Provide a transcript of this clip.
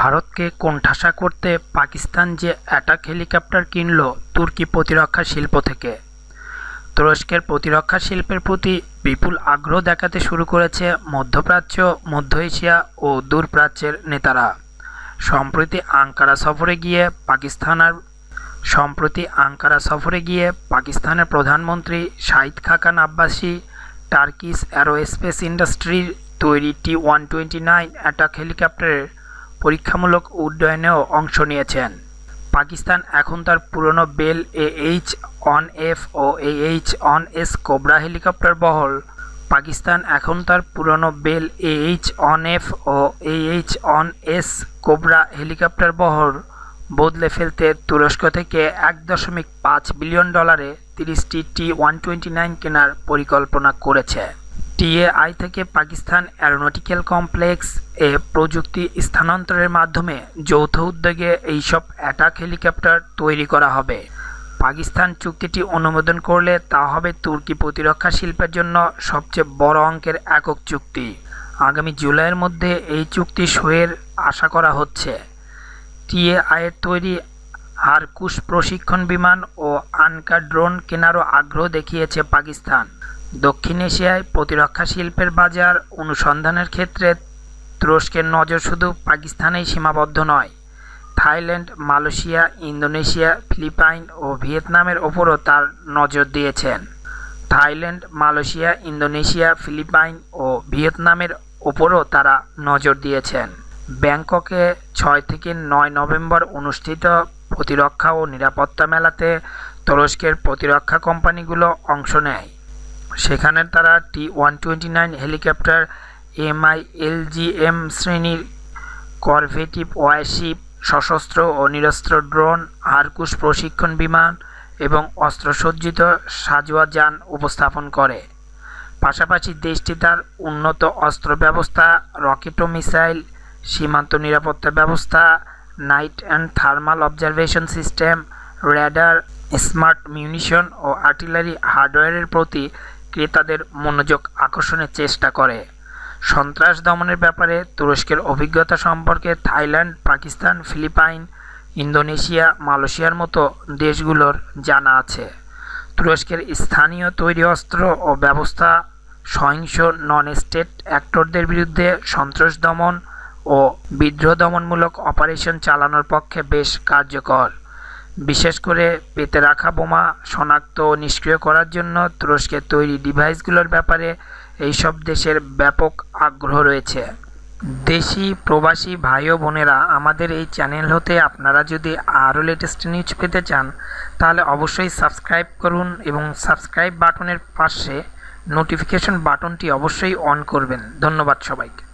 ভারতকে কোণঠাসা করতে পাকিস্তান যে অ্যাটাক হেলিকপ্টার কিনল তুর্কি প্রতিরক্ষা শিল্প থেকে তুরস্কের প্রতিরক্ষা শিল্পের প্রতি বিপুল আগ্রহ দেখাতে শুরু করেছে মধ্যপ্রাচ্য মধ্য এশিয়া ও দূরপ্রাচ্যের নেতারা সম্প্রতি আঙ্কারা সফরে গিয়ে পাকিস্তান আর সম্প্রতি আঙ্কারা সফরে গিয়ে পাকিস্তানের প্রধানমন্ত্রী শাহিদ খাকান আব্বাসি টার্কিশ অ্যারোস্পেস ইন্ডাস্ট্রির তৈরি T one twenty nine attack হেলিকপ্টারের পরীক্ষামূলক উড্ডয়নেও অংশ নিয়েছেন পাকিস্তান এখন তার পুরনো Bell A H one F ও A H one S Cobra helicopter বহল পাকিস্তান এখন তার পুরনো Bell A H one F ও A H one S Cobra helicopter বহর বদলে ফেলতে তুরস্ক থেকে এক দশমিক পাঁচ বিলিয়ন ডলারে তিরিশটি টি ওয়ান টোয়েন্টি নাইন কেনার পরিকল্পনা করেছে টিএআই থেকে পাকিস্তান অ্যারোনটিক্যাল কমপ্লেক্স এ প্রযুক্তি স্থানান্তরের মাধ্যমে যৌথ উদ্যোগে এইসব অ্যাটাক হেলিকপ্টার তৈরি করা হবে পাকিস্তান চুক্তিটি অনুমোদন করলে তা হবে তুর্কি প্রতিরক্ষা শিল্পের জন্য সবচেয়ে বড় অঙ্কের একক চুক্তি আগামী জুলাইয়ের মধ্যে এই চুক্তি সইয়ের আশা করা হচ্ছে টিএআইয়ের তৈরি হারকুশ প্রশিক্ষণ বিমান ও আনকা ড্রোন কেনারও আগ্রহ দেখিয়েছে পাকিস্তান দক্ষিণ এশিয়ায় প্রতিরক্ষা শিল্পের বাজার অনুসন্ধানের ক্ষেত্রে তুরস্কের নজর শুধু পাকিস্তানেই সীমাবদ্ধ নয় থাইল্যান্ড মালয়েশিয়া ইন্দোনেশিয়া ফিলিপাইন ও ভিয়েতনামের ওপরও তার নজর দিয়েছেন থাইল্যান্ড মালয়েশিয়া ইন্দোনেশিয়া ফিলিপাইন ও ভিয়েতনামের ওপরও তারা নজর দিয়েছেন ব্যাংককে ছয় থেকে নয় নভেম্বর অনুষ্ঠিত প্রতিরক্ষা ও নিরাপত্তা মেলাতে তুরস্কের প্রতিরক্ষা কোম্পানিগুলো অংশ নেয় সেখানে তারা T one twenty nine helicopter MI LGM শ্রেণীর করভেটিভ ওয়াইশিপ সশস্ত্র ও নিরস্ত্র ড্রোন আরকুশ প্রশিক্ষণ বিমান এবং অস্ত্রসজ্জিত সাজোয়া যান উপস্থাপন করে পাশাপাশি দেশটি তার উন্নত অস্ত্র ব্যবস্থা রকেটো মিসাইল সীমান্ত নিরাপত্তা ব্যবস্থা night and thermal observation system radar smart munition ও আর্টিলারি হার্ডওয়্যারের প্রতি ক্রেতাদের মনোযোগ আকর্ষণের চেষ্টা করে সন্ত্রাস দমনের ব্যাপারে তুরস্কের অভিজ্ঞতা সম্পর্কে থাইল্যান্ড পাকিস্তান ফিলিপাইন ইন্দোনেশিয়া মালয়েশিয়ার মতো দেশগুলোর জানা আছে তুরস্কের স্থানীয় তৈরি অস্ত্র ও ব্যবস্থা সহিংস নন স্টেট অ্যাক্টরদের বিরুদ্ধে সন্ত্রাস দমন ও বিদ্রোহ দমনমূলক অপারেশন চালানোর পক্ষে বেশ কার্যকর বিশেষ করে পেতে রাখা বোমা শনাক্ত ও নিষ্ক্রিয় করার জন্য তুরস্কে তৈরি ডিভাইসগুলোর ব্যাপারে এইসব দেশের ব্যাপক আগ্রহ রয়েছে দেশি প্রবাসী ভাই ও বোনেরা আমাদের এই চ্যানেল হতে আপনারা যদি আরও লেটেস্ট নিউজ পেতে চান তাহলে অবশ্যই সাবস্ক্রাইব করুন এবং সাবস্ক্রাইব বাটনের পাশে নোটিফিকেশন বাটনটি অবশ্যই অন করবেন ধন্যবাদ সবাইকে